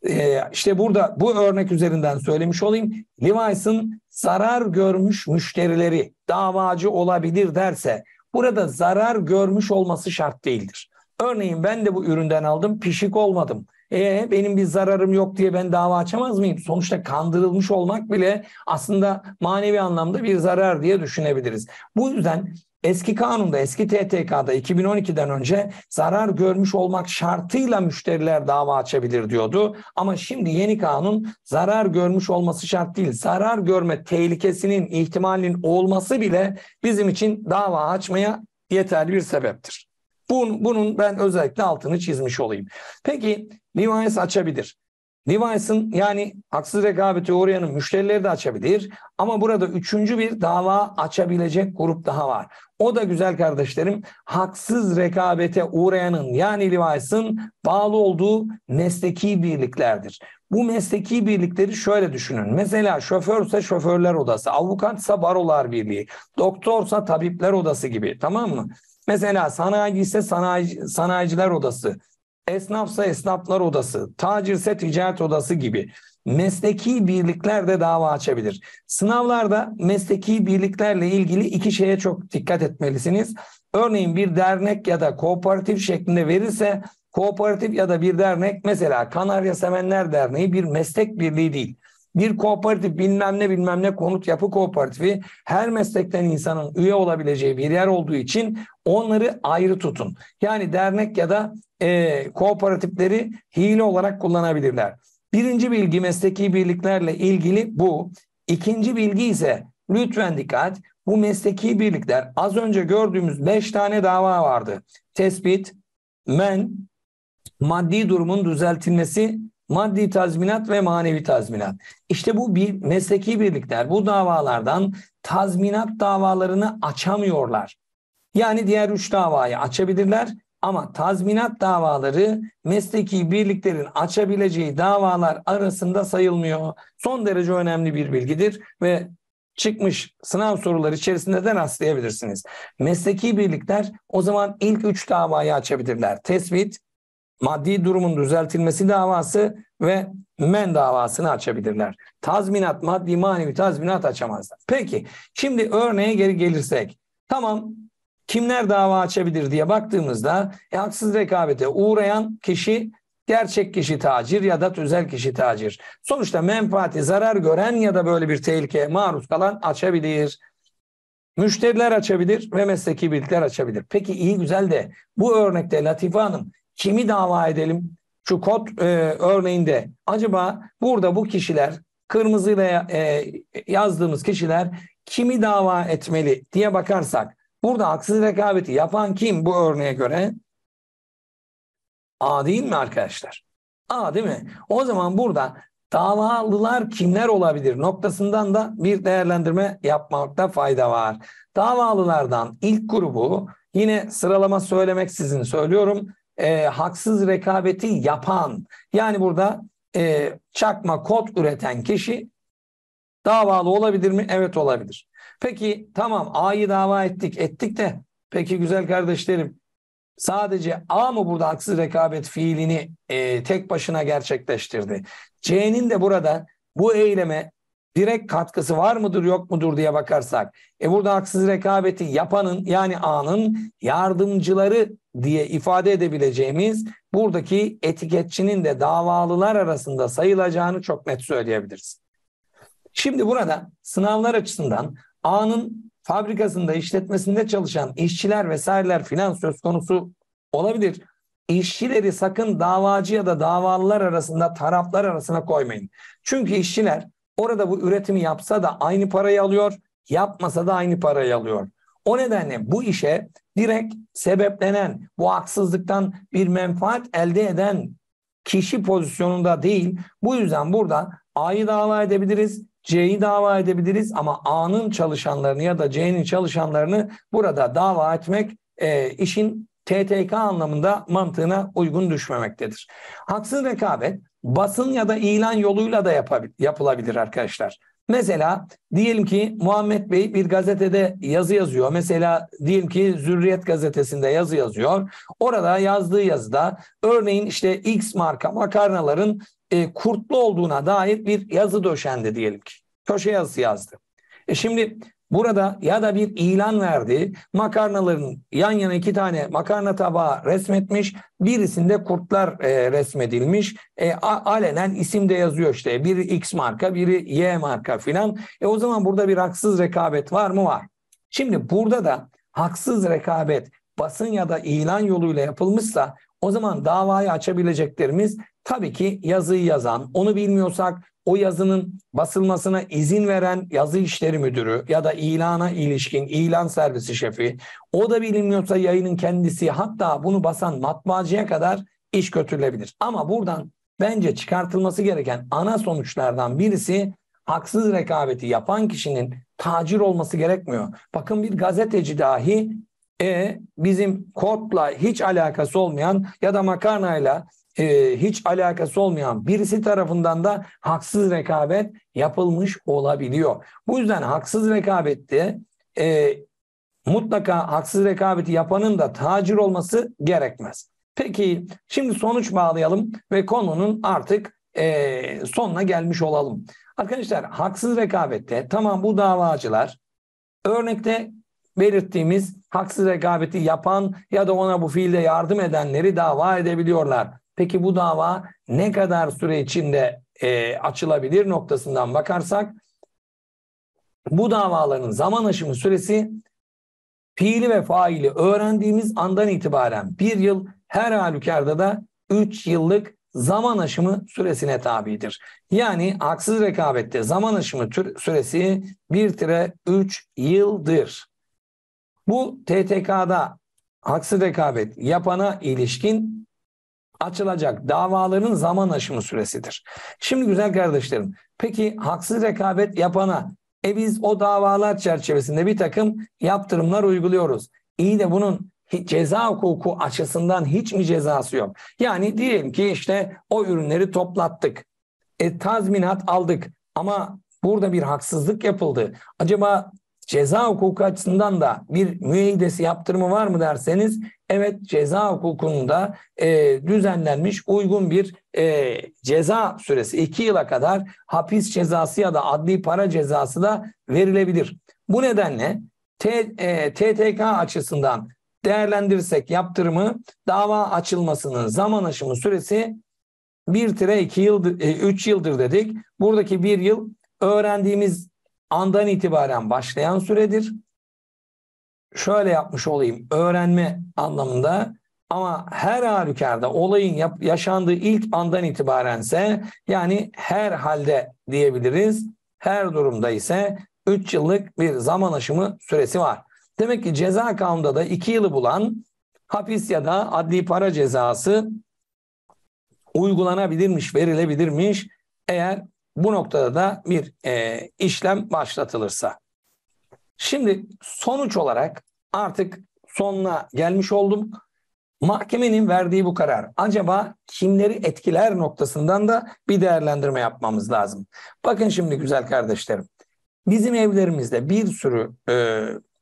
e, işte burada bu örnek üzerinden söylemiş olayım. Levi's'ın zarar görmüş müşterileri davacı olabilir derse burada zarar görmüş olması şart değildir. Örneğin ben de bu üründen aldım pişik olmadım. E, benim bir zararım yok diye ben dava açamaz mıyım? Sonuçta kandırılmış olmak bile aslında manevi anlamda bir zarar diye düşünebiliriz. Bu yüzden eski kanunda, eski TTK'da 2012'den önce zarar görmüş olmak şartıyla müşteriler dava açabilir diyordu. Ama şimdi yeni kanun zarar görmüş olması şart değil. Zarar görme tehlikesinin, ihtimalinin olması bile bizim için dava açmaya yeterli bir sebeptir. Bun, bunun ben özellikle altını çizmiş olayım. Peki Levi's açabilir. Levi's'ın yani haksız rekabete uğrayanın müşterileri de açabilir. Ama burada üçüncü bir dava açabilecek grup daha var. O da güzel kardeşlerim haksız rekabete uğrayanın yani Levi's'ın bağlı olduğu mesleki birliklerdir. Bu mesleki birlikleri şöyle düşünün. Mesela şoförse şoförler odası, avukatsa barolar birliği, doktorsa tabipler odası gibi tamam mı? Mesela sanayi ise sanayi, sanayiciler odası, esnafsa esnaflar odası, tacirse ticaret odası gibi mesleki birlikler de dava açabilir. Sınavlarda mesleki birliklerle ilgili iki şeye çok dikkat etmelisiniz. Örneğin bir dernek ya da kooperatif şeklinde verirse kooperatif ya da bir dernek mesela Kanarya Semenler Derneği bir meslek birliği değil bir kooperatif bilmem ne bilmem ne konut yapı kooperatifi her meslekten insanın üye olabileceği bir yer olduğu için onları ayrı tutun. Yani dernek ya da e, kooperatifleri hile olarak kullanabilirler. Birinci bilgi mesleki birliklerle ilgili bu. İkinci bilgi ise lütfen dikkat bu mesleki birlikler az önce gördüğümüz 5 tane dava vardı. Tespit, men, maddi durumun düzeltilmesi maddi tazminat ve manevi tazminat. İşte bu bir mesleki birlikler bu davalardan tazminat davalarını açamıyorlar. Yani diğer üç davayı açabilirler ama tazminat davaları mesleki birliklerin açabileceği davalar arasında sayılmıyor. Son derece önemli bir bilgidir ve çıkmış sınav soruları içerisinde de rastlayabilirsiniz. Mesleki birlikler o zaman ilk üç davayı açabilirler. Tespit, maddi durumun düzeltilmesi davası ve men davasını açabilirler. Tazminat, maddi manevi tazminat açamazlar. Peki şimdi örneğe geri gelirsek. Tamam kimler dava açabilir diye baktığımızda e, haksız rekabete uğrayan kişi gerçek kişi tacir ya da özel kişi tacir. Sonuçta menfaati zarar gören ya da böyle bir tehlikeye maruz kalan açabilir. Müşteriler açabilir ve mesleki birlikler açabilir. Peki iyi güzel de bu örnekte Latife Hanım kimi dava edelim? Şu kod e, örneğinde acaba burada bu kişiler kırmızıyla e, yazdığımız kişiler kimi dava etmeli diye bakarsak burada haksız rekabeti yapan kim bu örneğe göre? A değil mi arkadaşlar? A değil mi? O zaman burada davalılar kimler olabilir noktasından da bir değerlendirme yapmakta fayda var. Davalılardan ilk grubu yine sıralama söylemeksizin söylüyorum e, haksız rekabeti yapan yani burada e, çakma kod üreten kişi davalı olabilir mi? Evet olabilir. Peki tamam A'yı dava ettik ettik de peki güzel kardeşlerim sadece A mı burada haksız rekabet fiilini e, tek başına gerçekleştirdi? C'nin de burada bu eyleme direkt katkısı var mıdır yok mudur diye bakarsak e burada haksız rekabeti yapanın yani anın yardımcıları diye ifade edebileceğimiz buradaki etiketçinin de davalılar arasında sayılacağını çok net söyleyebiliriz. Şimdi burada sınavlar açısından anın fabrikasında işletmesinde çalışan işçiler vesaireler filan söz konusu olabilir. İşçileri sakın davacı ya da davalılar arasında taraflar arasına koymayın. Çünkü işçiler Orada bu üretimi yapsa da aynı parayı alıyor, yapmasa da aynı parayı alıyor. O nedenle bu işe direkt sebeplenen, bu haksızlıktan bir menfaat elde eden kişi pozisyonunda değil. Bu yüzden burada A'yı dava edebiliriz, C'yi dava edebiliriz ama A'nın çalışanlarını ya da C'nin çalışanlarını burada dava etmek e, işin TTK anlamında mantığına uygun düşmemektedir. Haksız rekabet basın ya da ilan yoluyla da yapılabilir arkadaşlar. Mesela diyelim ki Muhammed Bey bir gazetede yazı yazıyor. Mesela diyelim ki Zürriyet gazetesinde yazı yazıyor. Orada yazdığı yazıda örneğin işte X marka makarnaların e, kurtlu olduğuna dair bir yazı döşendi diyelim ki. Köşe yazısı yazdı. E şimdi Burada ya da bir ilan verdi. Makarnaların yan yana iki tane makarna tabağı resmetmiş. Birisinde kurtlar e, resmedilmiş. E, a, alenen isim de yazıyor işte. Biri X marka, biri Y marka filan. E o zaman burada bir haksız rekabet var mı? Var. Şimdi burada da haksız rekabet basın ya da ilan yoluyla yapılmışsa o zaman davayı açabileceklerimiz tabii ki yazıyı yazan, onu bilmiyorsak o yazının basılmasına izin veren yazı işleri müdürü ya da ilana ilişkin ilan servisi şefi o da bilinmiyorsa yayının kendisi hatta bunu basan matbaacıya kadar iş götürülebilir. Ama buradan bence çıkartılması gereken ana sonuçlardan birisi haksız rekabeti yapan kişinin tacir olması gerekmiyor. Bakın bir gazeteci dahi e, bizim kodla hiç alakası olmayan ya da makarnayla e, hiç alakası olmayan birisi tarafından da haksız rekabet yapılmış olabiliyor. Bu yüzden haksız rekabette e, mutlaka haksız rekabeti yapanın da tacir olması gerekmez. Peki şimdi sonuç bağlayalım ve konunun artık e, sonuna gelmiş olalım. Arkadaşlar haksız rekabette tamam bu davacılar örnekte belirttiğimiz haksız rekabeti yapan ya da ona bu fiilde yardım edenleri dava edebiliyorlar. Peki bu dava ne kadar süre içinde e, açılabilir noktasından bakarsak bu davaların zaman aşımı süresi fiili ve faili öğrendiğimiz andan itibaren bir yıl her halükarda da 3 yıllık zaman aşımı süresine tabidir. Yani haksız rekabette zaman aşımı tür süresi 1-3 yıldır. Bu TTK'da haksız rekabet yapana ilişkin açılacak davaların zaman aşımı süresidir. Şimdi güzel kardeşlerim, peki haksız rekabet yapana e biz o davalar çerçevesinde bir takım yaptırımlar uyguluyoruz. İyi de bunun ceza hukuku açısından hiç mi cezası yok? Yani diyelim ki işte o ürünleri toplattık. E, tazminat aldık ama burada bir haksızlık yapıldı. Acaba ceza hukuku açısından da bir müeyyidesi yaptırımı var mı derseniz evet ceza hukukunda e, düzenlenmiş uygun bir e, ceza süresi 2 yıla kadar hapis cezası ya da adli para cezası da verilebilir. Bu nedenle T, e, TTK açısından değerlendirirsek yaptırımı dava açılmasının zaman aşımı süresi 1-2 yıl 3 yıldır dedik. Buradaki 1 yıl öğrendiğimiz andan itibaren başlayan süredir. Şöyle yapmış olayım öğrenme anlamında ama her halükarda olayın yaşandığı ilk andan itibarense yani her halde diyebiliriz. Her durumda ise 3 yıllık bir zaman aşımı süresi var. Demek ki ceza kanunda da 2 yılı bulan hapis ya da adli para cezası uygulanabilirmiş, verilebilirmiş eğer bu noktada da bir e, işlem başlatılırsa. Şimdi sonuç olarak artık sonuna gelmiş oldum. Mahkemenin verdiği bu karar acaba kimleri etkiler noktasından da bir değerlendirme yapmamız lazım. Bakın şimdi güzel kardeşlerim. Bizim evlerimizde bir sürü e,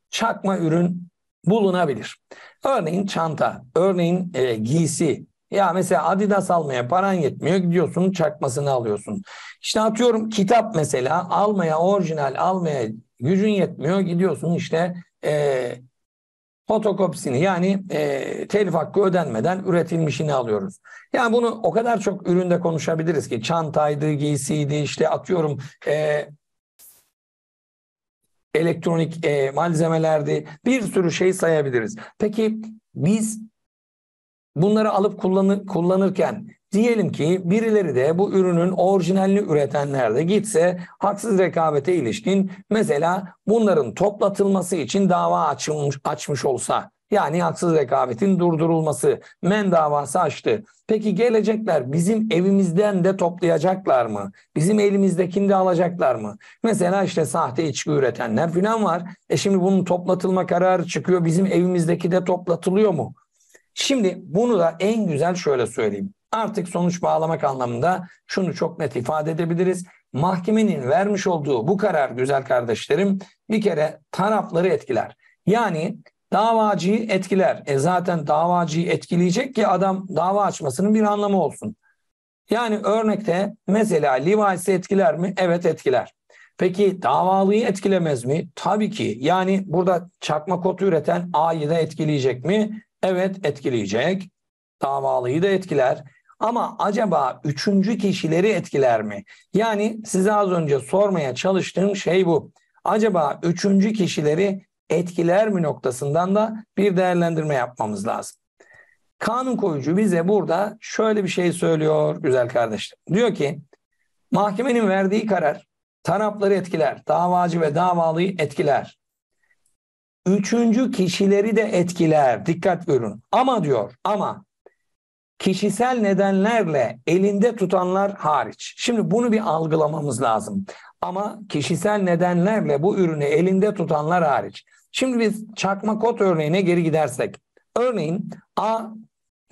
çakma ürün bulunabilir. Örneğin çanta, örneğin e, giysi, ya mesela Adidas almaya paran yetmiyor. Gidiyorsun çakmasını alıyorsun. İşte atıyorum kitap mesela almaya orijinal almaya gücün yetmiyor. Gidiyorsun işte e, fotokopisini yani e, telif hakkı ödenmeden üretilmişini alıyoruz. Yani bunu o kadar çok üründe konuşabiliriz ki çantaydı, giysiydi işte atıyorum e, elektronik e, malzemelerdi bir sürü şey sayabiliriz. Peki biz bunları alıp kullanır, kullanırken diyelim ki birileri de bu ürünün orijinalini üretenlerde gitse haksız rekabete ilişkin mesela bunların toplatılması için dava açılmış, açmış olsa yani haksız rekabetin durdurulması men davası açtı. Peki gelecekler bizim evimizden de toplayacaklar mı? Bizim elimizdekini de alacaklar mı? Mesela işte sahte içki üretenler falan var. E şimdi bunun toplatılma kararı çıkıyor. Bizim evimizdeki de toplatılıyor mu? Şimdi bunu da en güzel şöyle söyleyeyim. Artık sonuç bağlamak anlamında şunu çok net ifade edebiliriz. Mahkemenin vermiş olduğu bu karar güzel kardeşlerim bir kere tarafları etkiler. Yani davacıyı etkiler. E zaten davacıyı etkileyecek ki adam dava açmasının bir anlamı olsun. Yani örnekte mesela Levi'si etkiler mi? Evet etkiler. Peki davalıyı etkilemez mi? Tabii ki. Yani burada çakma kotu üreten A'yı da etkileyecek mi? Evet etkileyecek. Davalıyı da etkiler. Ama acaba üçüncü kişileri etkiler mi? Yani size az önce sormaya çalıştığım şey bu. Acaba üçüncü kişileri etkiler mi noktasından da bir değerlendirme yapmamız lazım. Kanun koyucu bize burada şöyle bir şey söylüyor güzel kardeşlerim. Diyor ki mahkemenin verdiği karar tarafları etkiler, davacı ve davalıyı etkiler üçüncü kişileri de etkiler. Dikkat görün. Ama diyor ama kişisel nedenlerle elinde tutanlar hariç. Şimdi bunu bir algılamamız lazım. Ama kişisel nedenlerle bu ürünü elinde tutanlar hariç. Şimdi biz çakma kod örneğine geri gidersek. Örneğin A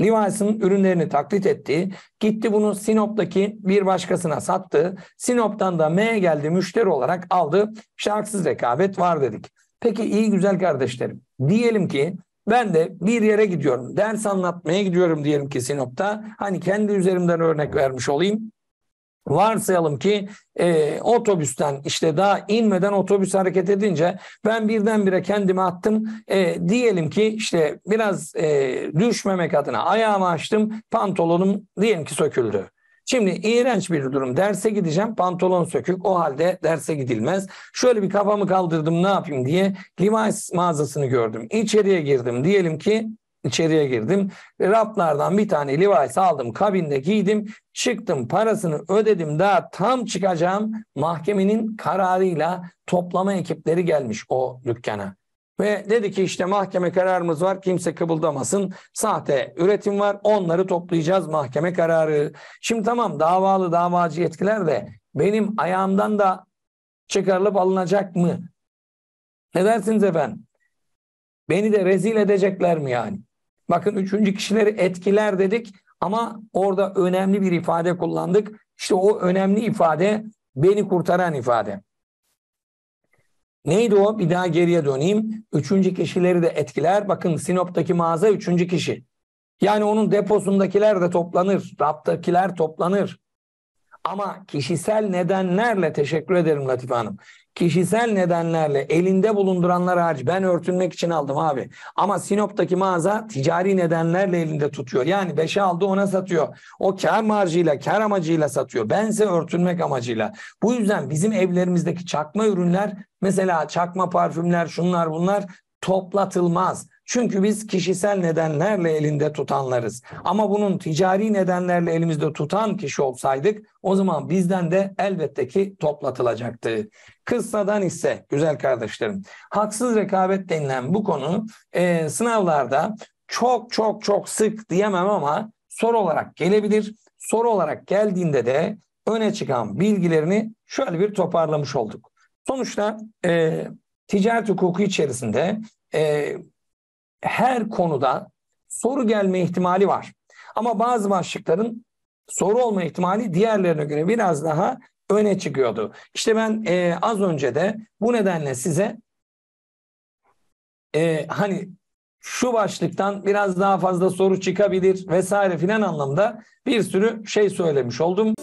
Levi's'ın ürünlerini taklit etti. Gitti bunu Sinop'taki bir başkasına sattı. Sinop'tan da M geldi müşteri olarak aldı. İşte rekabet var dedik. Peki iyi güzel kardeşlerim. Diyelim ki ben de bir yere gidiyorum. Ders anlatmaya gidiyorum diyelim ki Sinop'ta. Hani kendi üzerimden örnek vermiş olayım. Varsayalım ki e, otobüsten işte daha inmeden otobüs hareket edince ben birdenbire kendimi attım. E, diyelim ki işte biraz e, düşmemek adına ayağımı açtım pantolonum diyelim ki söküldü. Şimdi iğrenç bir durum. Derse gideceğim pantolon sökük. O halde derse gidilmez. Şöyle bir kafamı kaldırdım ne yapayım diye Levi's mağazasını gördüm. İçeriye girdim. Diyelim ki içeriye girdim. Raflardan bir tane Levi's aldım. Kabinde giydim. Çıktım parasını ödedim. Daha tam çıkacağım. Mahkemenin kararıyla toplama ekipleri gelmiş o dükkana. Ve dedi ki işte mahkeme kararımız var kimse kıpıldamasın. Sahte üretim var onları toplayacağız mahkeme kararı. Şimdi tamam davalı davacı yetkiler de benim ayağımdan da çıkarılıp alınacak mı? Ne dersiniz efendim? Beni de rezil edecekler mi yani? Bakın üçüncü kişileri etkiler dedik ama orada önemli bir ifade kullandık. İşte o önemli ifade beni kurtaran ifade. Neydi o? Bir daha geriye döneyim. Üçüncü kişileri de etkiler. Bakın Sinop'taki mağaza üçüncü kişi. Yani onun deposundakiler de toplanır. Raptakiler toplanır. Ama kişisel nedenlerle teşekkür ederim Latife Hanım. Kişisel nedenlerle elinde bulunduranlar hariç ben örtünmek için aldım abi. Ama Sinop'taki mağaza ticari nedenlerle elinde tutuyor. Yani 5'e aldı ona satıyor. O kar marjıyla, kar amacıyla satıyor. Bense örtünmek amacıyla. Bu yüzden bizim evlerimizdeki çakma ürünler mesela çakma parfümler şunlar bunlar toplatılmaz. Çünkü biz kişisel nedenlerle elinde tutanlarız. Ama bunun ticari nedenlerle elimizde tutan kişi olsaydık o zaman bizden de elbette ki toplatılacaktı. Kıssadan ise güzel kardeşlerim haksız rekabet denilen bu konu e, sınavlarda çok çok çok sık diyemem ama soru olarak gelebilir. Soru olarak geldiğinde de öne çıkan bilgilerini şöyle bir toparlamış olduk. Sonuçta e, ticaret hukuku içerisinde e, her konuda soru gelme ihtimali var. Ama bazı başlıkların soru olma ihtimali diğerlerine göre biraz daha öne çıkıyordu. İşte ben e, az önce de bu nedenle size e, hani şu başlıktan biraz daha fazla soru çıkabilir vesaire filan anlamda bir sürü şey söylemiş oldum.